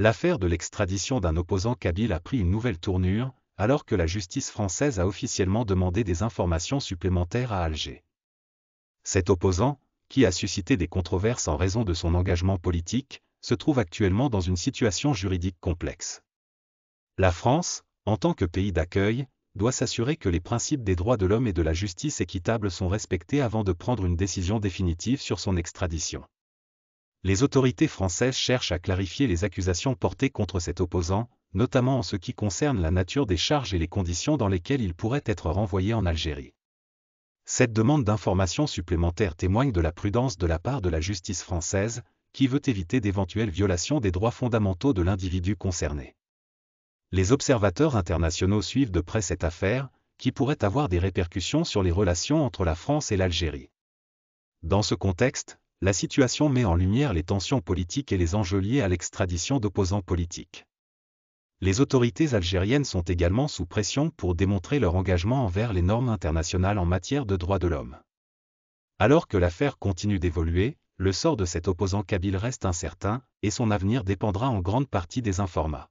l'affaire de l'extradition d'un opposant kabyle a pris une nouvelle tournure, alors que la justice française a officiellement demandé des informations supplémentaires à Alger. Cet opposant, qui a suscité des controverses en raison de son engagement politique, se trouve actuellement dans une situation juridique complexe. La France, en tant que pays d'accueil, doit s'assurer que les principes des droits de l'homme et de la justice équitable sont respectés avant de prendre une décision définitive sur son extradition les autorités françaises cherchent à clarifier les accusations portées contre cet opposant, notamment en ce qui concerne la nature des charges et les conditions dans lesquelles il pourrait être renvoyé en Algérie. Cette demande d'informations supplémentaires témoigne de la prudence de la part de la justice française, qui veut éviter d'éventuelles violations des droits fondamentaux de l'individu concerné. Les observateurs internationaux suivent de près cette affaire, qui pourrait avoir des répercussions sur les relations entre la France et l'Algérie. Dans ce contexte, la situation met en lumière les tensions politiques et les enjeux liés à l'extradition d'opposants politiques. Les autorités algériennes sont également sous pression pour démontrer leur engagement envers les normes internationales en matière de droits de l'homme. Alors que l'affaire continue d'évoluer, le sort de cet opposant kabyle reste incertain, et son avenir dépendra en grande partie des informats.